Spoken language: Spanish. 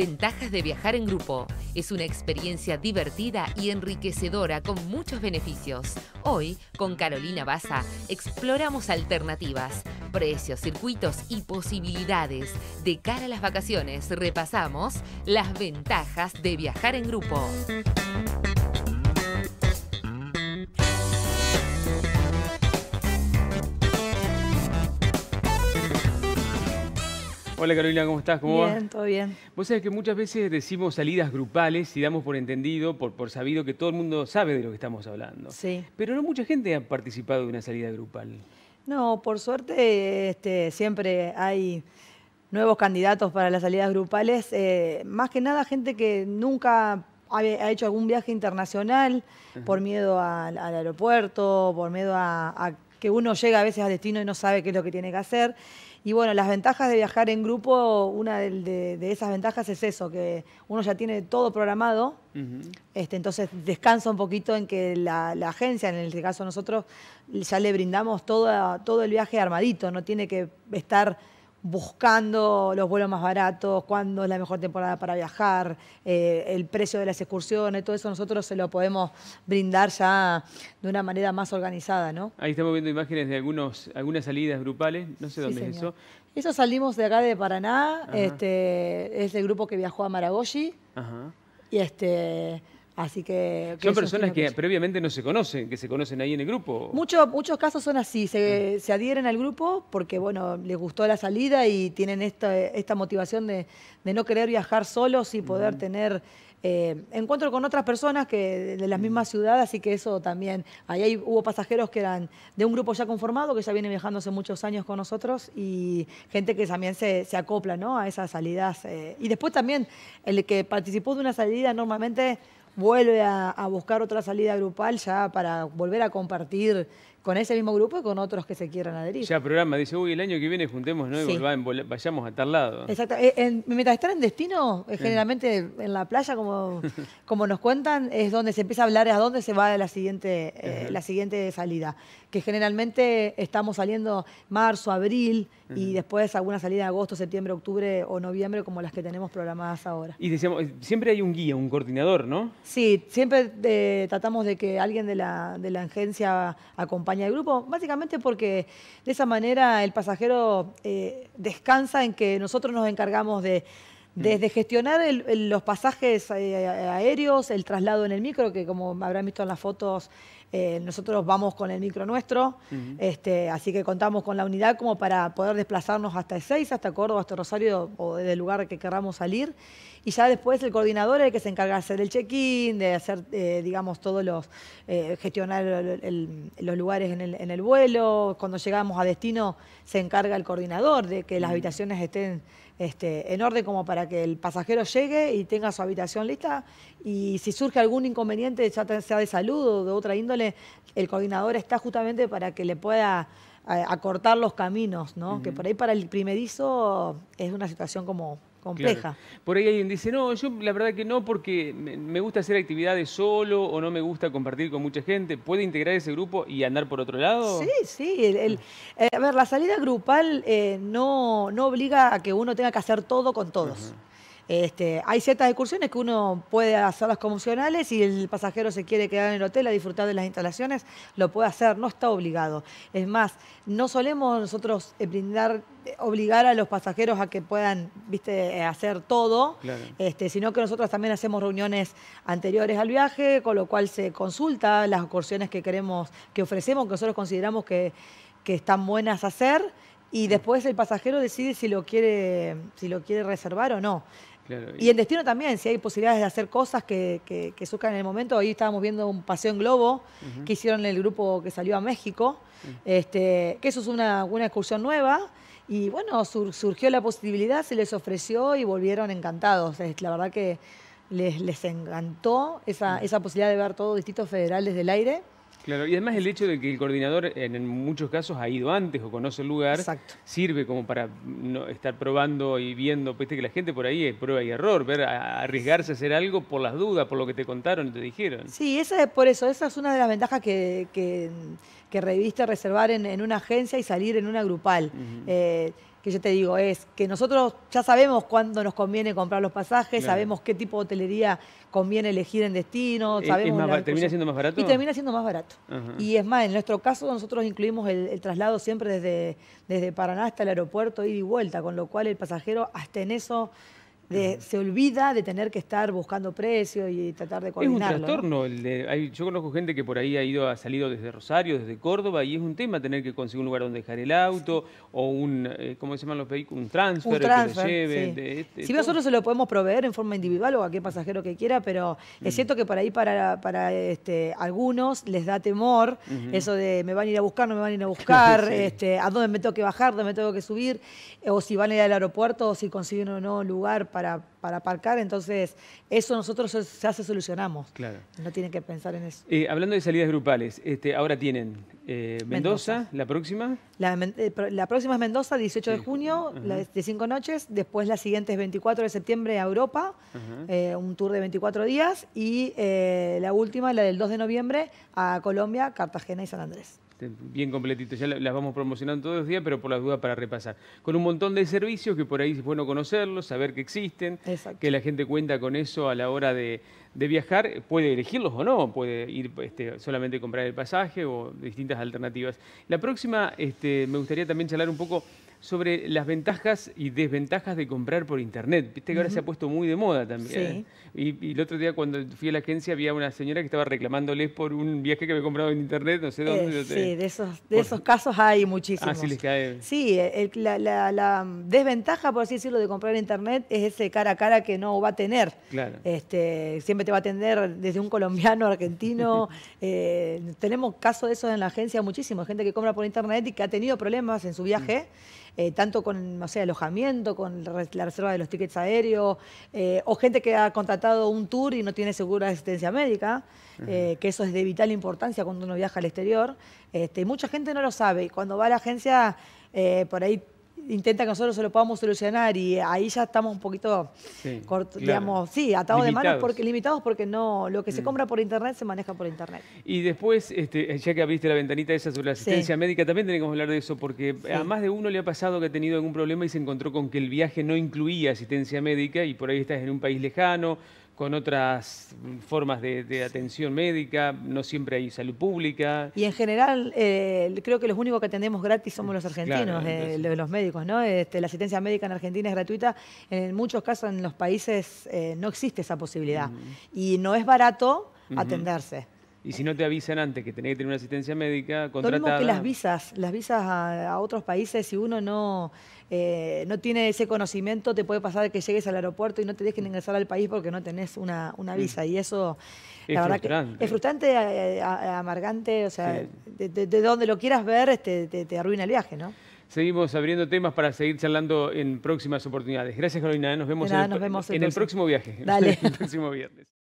Ventajas de viajar en grupo. Es una experiencia divertida y enriquecedora con muchos beneficios. Hoy, con Carolina Baza, exploramos alternativas, precios, circuitos y posibilidades. De cara a las vacaciones, repasamos las ventajas de viajar en grupo. Hola Carolina, ¿cómo estás? ¿Cómo bien, todo bien. Vos sabés que muchas veces decimos salidas grupales y damos por entendido, por, sabido que todo el mundo sabe de lo que estamos hablando. Sí. Pero no mucha gente ha participado de una salida grupal. No, por suerte este, siempre hay nuevos candidatos para las salidas grupales. Eh, más que nada gente que nunca ha hecho algún viaje internacional por miedo al aeropuerto, por miedo a, que uno llega a veces al destino y no sabe qué es lo que tiene que hacer. Y bueno, las ventajas de viajar en grupo, una de, esas ventajas es eso, que uno ya tiene todo programado, este, entonces descansa un poquito en que la, agencia, en este caso nosotros, ya le brindamos todo, todo el viaje armadito, no tiene que estar buscando los vuelos más baratos, cuándo es la mejor temporada para viajar, eh, el precio de las excursiones, todo eso nosotros se lo podemos brindar ya de una manera más organizada, ¿no? Ahí estamos viendo imágenes de algunos, algunas salidas grupales, no sé dónde es eso. Eso salimos de acá de Paraná, este, es el grupo que viajó a Maragogi. Ajá. Y este Así que, son personas que, previamente no se conocen, que se conocen ahí en el grupo. Muchos muchos casos son así, se, mm. se, adhieren al grupo porque bueno, les gustó la salida y tienen esta, esta motivación de, de no querer viajar solos y poder mm. tener eh, encuentro con otras personas que de las mm. mismas ciudades así que eso también. Ahí hubo pasajeros que eran de un grupo ya conformado, que ya viene viajando hace muchos años con nosotros, y gente que también se, se acopla ¿no? a esas salidas. Eh, y después también el que participó de una salida normalmente vuelve a, buscar otra salida grupal ya para volver a compartir con ese mismo grupo y con otros que se quieran adherir. Ya programa, dice, uy, el año que viene juntemos ¿no? y vayamos a tal lado. Exacto. Eh, mientras están en destino, eh, generalmente en la playa, como, como nos cuentan, es donde se empieza a hablar a dónde se va la siguiente, eh, la siguiente salida. Que generalmente estamos saliendo marzo, abril y después alguna salida en agosto, septiembre, octubre o noviembre, como las que tenemos programadas ahora. Y decíamos, siempre hay un guía, un coordinador, ¿no? Sí, siempre tratamos de que alguien de la, de la agencia acompañe grupo, básicamente porque de esa manera el pasajero eh, descansa en que nosotros nos encargamos de Mm. Desde gestionar los pasajes eh, aéreos, el traslado en el micro, que como habrán visto en las fotos, eh, nosotros vamos con el micro nuestro, este, así que contamos con la unidad como para poder desplazarnos hasta 6, hasta Córdoba, hasta Rosario o desde el lugar que queramos salir. Y ya después el coordinador es el que se encarga de hacer el check-in, de hacer, eh, digamos, todos los, gestionar los lugares en el, vuelo. Cuando llegamos a destino se encarga el coordinador de que las habitaciones estén este, en orden como para que el pasajero llegue y tenga su habitación lista. Y si surge algún inconveniente, ya sea de salud o de otra índole, el coordinador está justamente para que le pueda eh, acortar los caminos, ¿no? Que por ahí para el primerizo es una situación como compleja. Por ahí alguien dice, no, yo la verdad que no, porque me gusta hacer actividades solo o no me gusta compartir con mucha gente. ¿Puede integrar ese grupo y andar por otro lado? Sí, sí. El, eh, a ver, la salida grupal eh, no, no obliga a que uno tenga que hacer todo con todos. Este, hay ciertas excursiones que uno puede hacerlas las opcionales y el pasajero se quiere quedar en el hotel a disfrutar de las instalaciones, lo puede hacer, no está obligado. Es más, no solemos nosotros eh, brindar, eh, obligar a los pasajeros a que puedan viste, eh, hacer todo, este, sino que nosotros también hacemos reuniones anteriores al viaje, con lo cual se consulta las excursiones que queremos, que ofrecemos, que nosotros consideramos que, que están buenas hacer y después el pasajero decide si lo quiere, si lo quiere reservar o no y... en destino también, si hay posibilidades de hacer cosas que, que, surcan en el momento. ahí estábamos viendo un paseo en globo que hicieron el grupo que salió a México, este, que eso es una, excursión nueva. Y bueno, surgió la posibilidad, se les ofreció y volvieron encantados. la verdad que les, encantó esa, posibilidad de ver todos distritos federales del aire. Claro, y además el hecho de que el coordinador en muchos casos ha ido antes o conoce el lugar, sirve como para no estar probando y viendo, viste que la gente por ahí es prueba y error, ver arriesgarse a hacer algo por las dudas, por lo que te contaron y te dijeron. Sí, esa es por eso, esa es una de las ventajas que, que que reviste reservar en, una agencia y salir en una grupal. Eh, que yo te digo, es que nosotros ya sabemos cuándo nos conviene comprar los pasajes, sabemos qué tipo de hotelería conviene elegir en destino, sabemos... ¿Termina siendo más barato? Y termina siendo más barato. Y es más, en nuestro caso nosotros incluimos el, traslado siempre desde, desde Paraná hasta el aeropuerto, ida y vuelta, con lo cual el pasajero hasta en eso se olvida de tener que estar buscando precios y tratar de coordinarlo. Es un trastorno. hay, yo conozco gente que por ahí ha ido, ha salido desde Rosario, desde Córdoba, y es un tema tener que conseguir un lugar donde dejar el auto o un, eh, ¿cómo se llaman los vehículos? Un transfer, que si nosotros se lo podemos proveer en forma individual o a qué pasajero que quiera, pero es cierto que por ahí para, para este, algunos les da temor eso de me van a ir a buscar, no me van a ir a buscar, este, a dónde me tengo que bajar, dónde me tengo que subir, o si van a ir al aeropuerto o si consiguen o no lugar para para, aparcar, entonces eso nosotros ya se solucionamos. Claro. No tienen que pensar en eso. Eh, hablando de salidas grupales, este, ahora tienen eh, Mendoza, ¿la próxima? La, eh, próxima es Mendoza, 18 de junio, de cinco noches, después la siguiente es 24 de septiembre a Europa, un tour de 24 días, y la última, la del 2 de noviembre, a Colombia, Cartagena y San Andrés. Este, bien completito. Ya las vamos promocionando todos los días, pero por las dudas para repasar. Con un montón de servicios que por ahí es bueno conocerlos, saber que existen, que la gente cuenta con eso a la hora de, viajar, puede elegirlos o no, puede ir este, solamente comprar el pasaje o distintas alternativas. La próxima, este, me gustaría también charlar un poco sobre las ventajas y desventajas de comprar por internet. Viste que ahora se ha puesto muy de moda también. ¿eh? Y, el otro día cuando fui a la agencia había una señora que estaba reclamándoles por un viaje que había comprado en internet, no sé dónde. Eh, sí, de, esos, de esos casos hay muchísimos. Ah, sí la, desventaja, por así decirlo, de comprar en internet es ese cara a cara que no va a tener. Claro. Este, siempre te va a atender desde un colombiano, argentino. Eh, tenemos casos de eso en la agencia, muchísimos, gente que compra por internet y que ha tenido problemas en su viaje. Mm. Eh, tanto con no sé, alojamiento, con la reserva de los tickets aéreos, eh, o gente que ha contratado un tour y no tiene segura de asistencia médica, eh, que eso es de vital importancia cuando uno viaja al exterior. Este, mucha gente no lo sabe y cuando va a la agencia por ahí intenta que nosotros se lo podamos solucionar y ahí ya estamos un poquito, digamos, sí, atados de manos, porque, limitados porque no, lo que se mm. compra por internet se maneja por internet. Y después, este, eh, ya que abriste la ventanita esa sobre la asistencia médica, también tenemos que hablar de eso, porque a más de uno le ha pasado que ha tenido algún problema y se encontró con que el viaje no incluía asistencia médica y por ahí estás en un país lejano, con otras formas de, atención médica, no siempre hay salud pública. Y en general, eh, creo que los únicos que atendemos gratis somos los argentinos, eh, los médicos, ¿no? Este, la asistencia médica en Argentina es gratuita, en muchos casos en los países eh, no existe esa posibilidad y no es barato atenderse. Y si no te avisan antes que tenés que tener una asistencia médica, contratada... que las visas, las visas a, otros países, si uno no, eh, no tiene ese conocimiento, te puede pasar que llegues al aeropuerto y no te dejen ingresar al país porque no tenés una, visa. Y eso, es la verdad que es frustrante, eh, eh, amargante, o sea, de, donde lo quieras ver este, te, te, arruina el viaje, ¿no? Seguimos abriendo temas para seguir charlando en próximas oportunidades. Gracias, Carolina. Nos vemos, en, el, nos vemos en el próximo viaje. Dale. el próximo viernes.